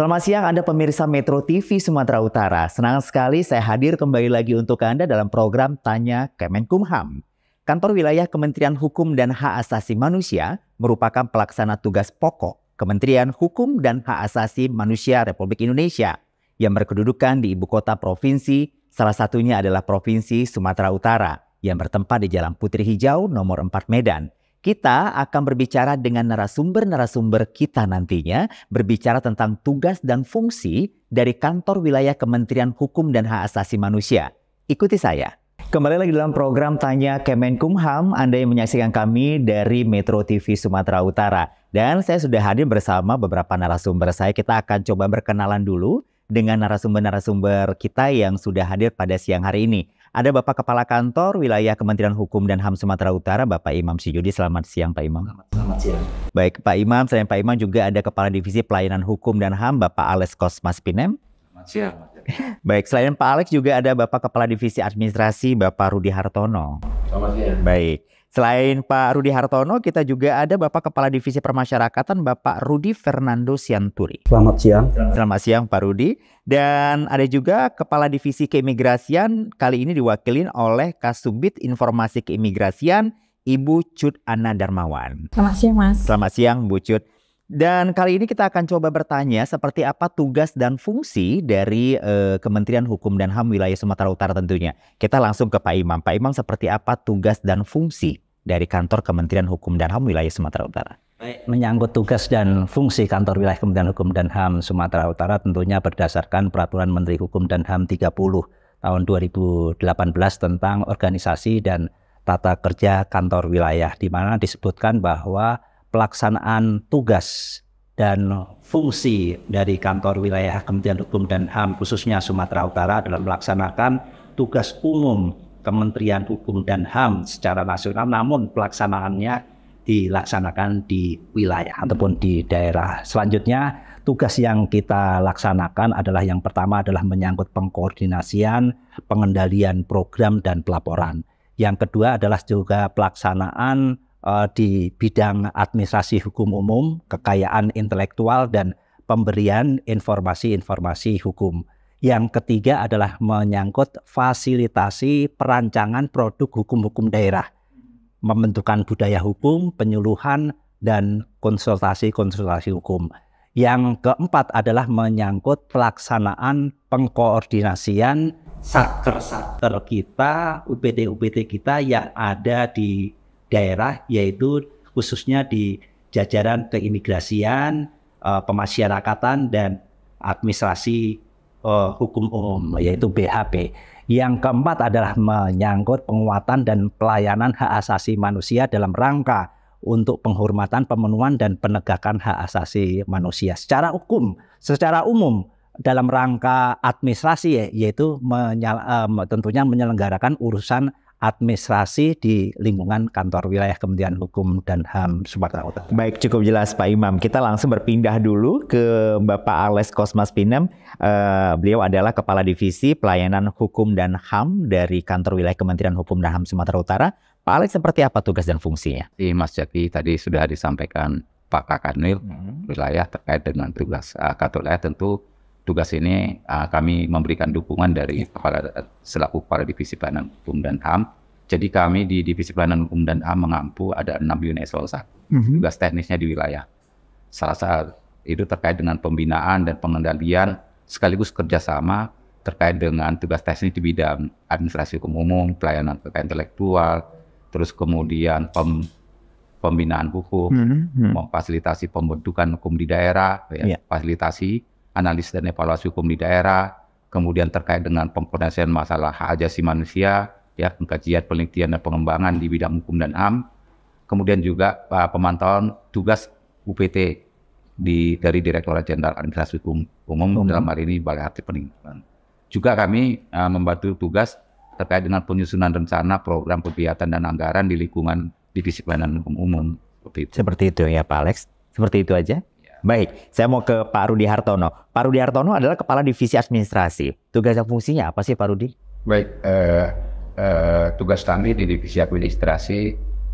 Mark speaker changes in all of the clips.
Speaker 1: Selamat siang Anda pemirsa Metro TV Sumatera Utara. Senang sekali saya hadir kembali lagi untuk Anda dalam program Tanya Kemenkumham. Kantor Wilayah Kementerian Hukum dan Hak Asasi Manusia merupakan pelaksana tugas pokok Kementerian Hukum dan Hak Asasi Manusia Republik Indonesia yang berkedudukan di ibu kota provinsi, salah satunya adalah Provinsi Sumatera Utara yang bertempat di Jalan Putri Hijau nomor 4 Medan. Kita akan berbicara dengan narasumber-narasumber kita nantinya, berbicara tentang tugas dan fungsi dari kantor wilayah Kementerian Hukum dan Hak Asasi Manusia. Ikuti saya. Kembali lagi dalam program Tanya Kemenkumham, Anda yang menyaksikan kami dari Metro TV Sumatera Utara. Dan saya sudah hadir bersama beberapa narasumber saya. Kita akan coba berkenalan dulu dengan narasumber-narasumber kita yang sudah hadir pada siang hari ini. Ada Bapak Kepala Kantor Wilayah Kementerian Hukum dan HAM Sumatera Utara, Bapak Imam Sijudi. Selamat siang Pak Imam. Selamat, siang. Baik Pak Imam, selain Pak Imam juga ada Kepala Divisi Pelayanan Hukum dan HAM, Bapak Alex Kosmas Pinem. Selamat siang. Baik, selain Pak Alex juga ada Bapak Kepala Divisi Administrasi, Bapak Rudi Hartono. Selamat siang. Baik. Selain Pak Rudi Hartono, kita juga ada Bapak Kepala Divisi Permasyarakatan Bapak Rudi Fernando Sianturi. Selamat siang. Selamat siang Pak Rudi. Dan ada juga Kepala Divisi Keimigrasian kali ini diwakilin oleh Kasubit Informasi Keimigrasian Ibu Cut Ana Darmawan. Selamat siang Mas. Selamat siang Bu Cut. Dan kali ini kita akan coba bertanya seperti apa tugas dan fungsi dari eh, Kementerian Hukum dan HAM wilayah Sumatera Utara tentunya. Kita langsung ke Pak Imam. Pak Imam seperti apa tugas dan fungsi dari kantor Kementerian Hukum dan HAM wilayah Sumatera Utara? menyangkut
Speaker 2: tugas dan fungsi kantor wilayah Kementerian Hukum dan HAM Sumatera Utara tentunya berdasarkan peraturan Menteri Hukum dan HAM 30 tahun 2018 tentang organisasi dan tata kerja kantor wilayah di mana disebutkan bahwa pelaksanaan tugas dan fungsi dari kantor wilayah Kementerian Hukum dan HAM khususnya Sumatera Utara dalam melaksanakan tugas umum Kementerian Hukum dan HAM secara nasional namun pelaksanaannya dilaksanakan di wilayah ataupun di daerah. Selanjutnya tugas yang kita laksanakan adalah yang pertama adalah menyangkut pengkoordinasian, pengendalian program dan pelaporan. Yang kedua adalah juga pelaksanaan uh, di bidang administrasi hukum umum, kekayaan intelektual, dan pemberian informasi-informasi hukum. Yang ketiga adalah menyangkut fasilitasi perancangan produk hukum-hukum daerah, membentukan budaya hukum, penyuluhan, dan konsultasi-konsultasi hukum. Yang keempat adalah menyangkut pelaksanaan pengkoordinasian satker-satker kita, UPT-UPT kita yang ada di daerah yaitu khususnya di jajaran keimigrasian, uh, pemasyarakatan dan administrasi uh, hukum umum yaitu BHP. Yang keempat adalah menyangkut penguatan dan pelayanan hak asasi manusia dalam rangka untuk penghormatan, pemenuhan dan penegakan hak asasi manusia secara hukum, secara umum dalam rangka administrasi yaitu menyala, eh, tentunya menyelenggarakan urusan administrasi di lingkungan kantor wilayah Kementerian Hukum dan HAM Sumatera Utara.
Speaker 1: Baik, cukup jelas Pak Imam. Kita langsung berpindah dulu ke Bapak Ales Kosmas Pinem. Uh, beliau adalah Kepala Divisi Pelayanan Hukum dan HAM dari Kantor Wilayah Kementerian Hukum dan HAM Sumatera
Speaker 3: Utara. Pak Alex, seperti apa tugas dan fungsinya? Di Mas Jaki tadi sudah disampaikan Pak Kakanil, hmm. wilayah terkait dengan tugas uh, eh, kantor wilayah tentu tugas ini uh, kami memberikan dukungan dari iya. para, selaku para divisi pelayanan hukum dan ham. Jadi kami di divisi pelayanan hukum dan ham mengampu ada enam unit eselon mhm. Tugas teknisnya di wilayah. Salah satu itu terkait dengan pembinaan dan pengendalian sekaligus kerjasama terkait dengan tugas teknis di bidang administrasi hukum umum, pelayanan kekayaan intelektual, terus kemudian pem, pembinaan hukum, mm-hmm. memfasilitasi pembentukan hukum di daerah, ya, yeah. fasilitasi analis dan evaluasi hukum di daerah, kemudian terkait dengan pengkoordinasian masalah hak ajasi manusia, ya pengkajian, penelitian dan pengembangan di bidang hukum dan HAM, kemudian juga uh, pemantauan tugas UPT di dari Direktorat Jenderal Administrasi Hukum Umum, Umum dalam hal ini Balai Hati Peningkatan. Juga kami uh, membantu tugas terkait dengan penyusunan rencana program kegiatan dan anggaran di lingkungan Divisi Pelayanan Hukum Umum. Seperti itu. Seperti itu ya Pak Alex.
Speaker 1: Seperti itu aja Baik, saya mau ke Pak Rudi Hartono. Pak Rudi Hartono adalah Kepala Divisi Administrasi. Tugas dan fungsinya apa sih Pak Rudi?
Speaker 3: Baik, eh, eh, tugas kami di Divisi Administrasi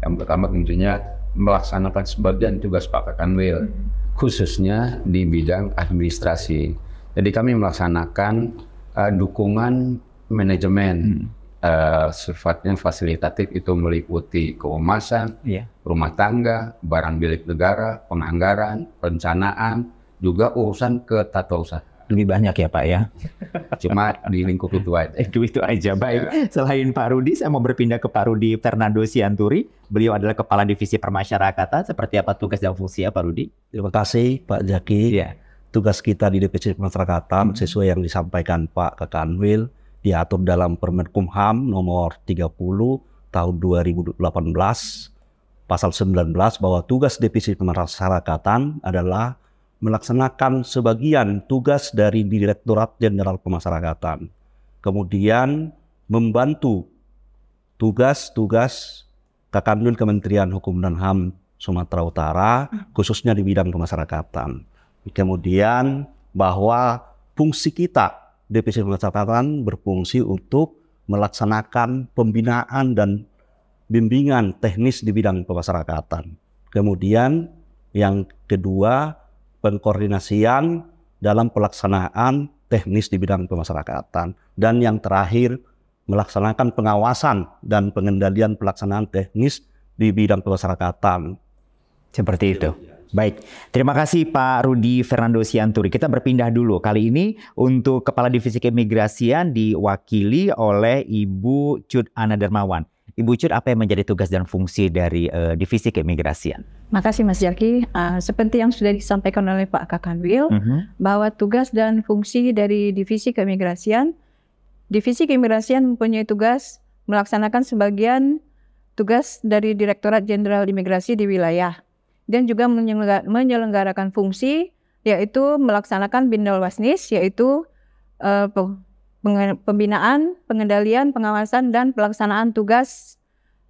Speaker 3: yang pertama tentunya melaksanakan sebagian tugas Pak Kanwil, khususnya di bidang administrasi. Jadi kami melaksanakan uh, dukungan manajemen. Hmm. Eh, sifatnya fasilitatif itu meliputi keumasan, iya. rumah tangga, barang milik negara, penganggaran, perencanaan, juga urusan tata usaha lebih banyak ya Pak ya. Cuma di lingkup itu aja. Eh, itu itu aja. Baik. Iya. Selain Pak Rudi, saya mau berpindah ke Pak Rudi
Speaker 1: Fernando Sianturi. Beliau adalah Kepala Divisi Permasyarakatan. Seperti apa tugas dan fungsi ya Pak Rudi? Terima kasih Pak Jaki. Ya. Tugas
Speaker 2: kita di DPC permasyarakatan hmm. sesuai
Speaker 1: yang disampaikan
Speaker 2: Pak Kakanwil, diatur dalam Permenkumham nomor 30 tahun 2018 pasal 19 bahwa tugas divisi pemasyarakatan adalah melaksanakan sebagian tugas dari Direktorat Jenderal Pemasyarakatan. Kemudian membantu tugas-tugas Kakanwil Kementerian Hukum dan HAM Sumatera Utara, khususnya di bidang pemasyarakatan. Kemudian bahwa fungsi kita DPC pencatatan berfungsi untuk melaksanakan pembinaan dan bimbingan teknis di bidang pemasyarakatan. Kemudian yang kedua, pengkoordinasian dalam pelaksanaan teknis di bidang pemasyarakatan. Dan yang terakhir, melaksanakan pengawasan dan pengendalian
Speaker 1: pelaksanaan teknis di bidang pemasyarakatan. Seperti itu. Baik, terima kasih Pak Rudi Fernando Sianturi. Kita berpindah dulu. Kali ini untuk Kepala Divisi Keimigrasian diwakili oleh Ibu Cud Ana Dermawan. Ibu Cud, apa yang menjadi tugas dan fungsi dari uh, Divisi Keimigrasian?
Speaker 3: Makasih Mas Jarki. Uh, eh, seperti yang sudah disampaikan oleh Pak Kakanwil, uh mhm. -huh. bahwa tugas dan fungsi dari Divisi Keimigrasian, Divisi Keimigrasian mempunyai tugas melaksanakan sebagian tugas dari Direktorat Jenderal Imigrasi di wilayah dan juga menyelenggarakan fungsi yaitu melaksanakan bindal wasnis yaitu uh, pembinaan, pengendalian, pengawasan dan pelaksanaan tugas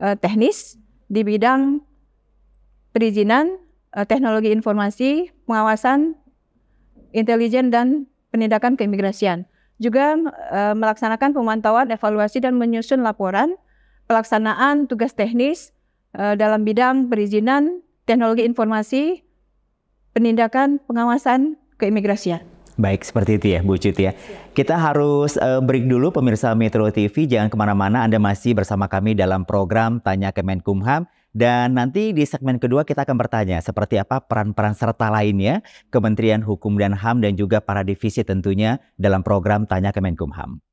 Speaker 3: uh, teknis di bidang perizinan, uh, teknologi informasi, pengawasan, intelijen dan penindakan keimigrasian. Juga uh, melaksanakan pemantauan, evaluasi dan menyusun laporan pelaksanaan tugas teknis uh, dalam bidang perizinan, teknologi informasi, penindakan, pengawasan keimigrasian.
Speaker 1: Baik, seperti itu ya Bu Cut ya. Kita harus uh, break dulu pemirsa Metro TV. Jangan kemana-mana, Anda masih bersama kami dalam program Tanya Kemenkumham. Dan nanti di segmen kedua kita akan bertanya seperti apa peran-peran serta lainnya Kementerian Hukum dan HAM dan juga para divisi tentunya dalam program Tanya Kemenkumham.